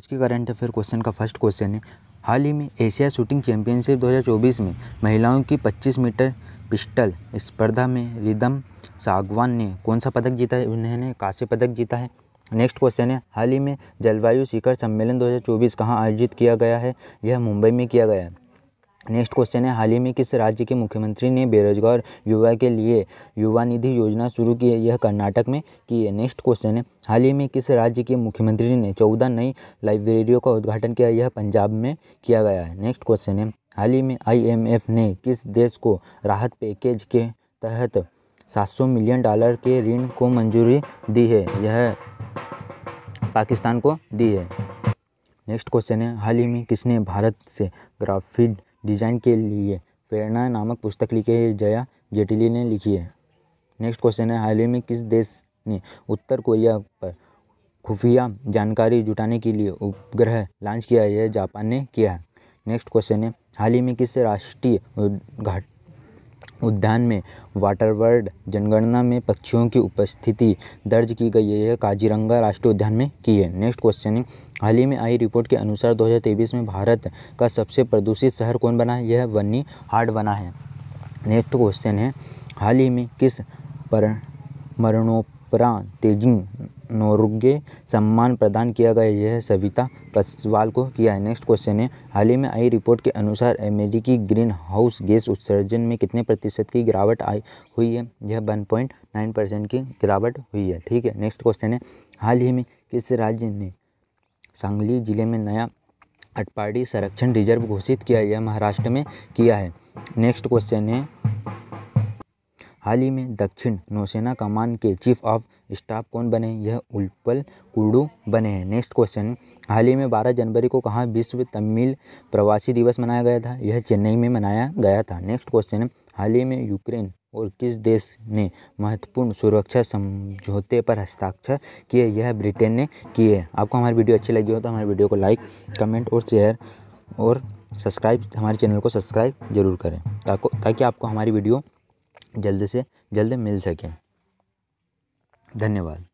आज के current affair question का फर्स्ट क्वेश्चन है हाल ही में एशिया शूटिंग चैंपियनशिप 2024 में महिलाओं की 25 मीटर पिस्टल स्पर्धा में रिदम सागवान ने कौन सा पदक जीता है उन्होंने कांस्य पदक जीता है नेक्स्ट क्वेश्चन है हाल ही में जलवायु शिखर सम्मेलन 2024 कहां आयोजित किया गया है यह मुंबई में किया गया है नेक्स्ट क्वेश्चन है हाल ही में किस राज्य के मुख्यमंत्री ने बेरोजगार युवा के लिए युवा निधि योजना शुरू की है यह कर्नाटक में की है नेक्स्ट क्वेश्चन है हाल ही में किस राज्य के मुख्यमंत्री ने चौदह नई लाइब्रेरियों का उद्घाटन किया यह पंजाब में किया गया है नेक्स्ट क्वेश्चन है हाल ही में आईएमएफ ने किस देश को राहत पैकेज के तहत सात मिलियन डॉलर के ऋण को मंजूरी दी है यह पाकिस्तान को दी है नेक्स्ट क्वेश्चन है हाल ही में किसने भारत से ग्राफिड डिजाइन के लिए प्रेरणा नामक पुस्तक लिखी है जया जेटली ने लिखी है नेक्स्ट क्वेश्चन है हाल ही में किस देश ने उत्तर कोरिया पर खुफिया जानकारी जुटाने के लिए उपग्रह लॉन्च किया है जापान ने किया है नेक्स्ट क्वेश्चन है हाल ही में किस राष्ट्रीय घाट उद्यान में वाटर वर्ल्ड जनगणना में पक्षियों की उपस्थिति दर्ज की गई है यह काजीरंगा राष्ट्रीय उद्यान में की है नेक्स्ट क्वेश्चन है हाल ही में आई रिपोर्ट के अनुसार 2023 में भारत का सबसे प्रदूषित शहर कौन बना है यह वन्नी हार्ड बना है नेक्स्ट क्वेश्चन है हाल ही में किस पर मरणोपरा तेजिंग नोरुगे सम्मान प्रदान किया गया यह सविता कसवाल को किया है नेक्स्ट क्वेश्चन है हाल ही में आई रिपोर्ट के अनुसार अमेरिकी ग्रीन हाउस गैस उत्सर्जन में कितने प्रतिशत की गिरावट आई हुई है यह वन पॉइंट नाइन परसेंट की गिरावट हुई है ठीक है नेक्स्ट क्वेश्चन है हाल ही में किस राज्य ने सांगली जिले में नया अटपाड़ी संरक्षण रिजर्व घोषित किया यह महाराष्ट्र में किया है नेक्स्ट क्वेश्चन है हाल ही में दक्षिण नौसेना कमान के चीफ ऑफ स्टाफ कौन बने यह उल्पल कुडू बने हैं नेक्स्ट क्वेश्चन हाल ही में 12 जनवरी को कहाँ विश्व तमिल प्रवासी दिवस मनाया गया था यह चेन्नई में मनाया गया था नेक्स्ट क्वेश्चन हाल ही में यूक्रेन और किस देश ने महत्वपूर्ण सुरक्षा समझौते पर हस्ताक्षर किए यह ब्रिटेन ने किए आपको हमारी वीडियो अच्छी लगी हो तो हमारे वीडियो को लाइक कमेंट और शेयर और सब्सक्राइब हमारे चैनल को सब्सक्राइब जरूर करें ताको ताकि आपको हमारी वीडियो जल्द से जल्द मिल सकें धन्यवाद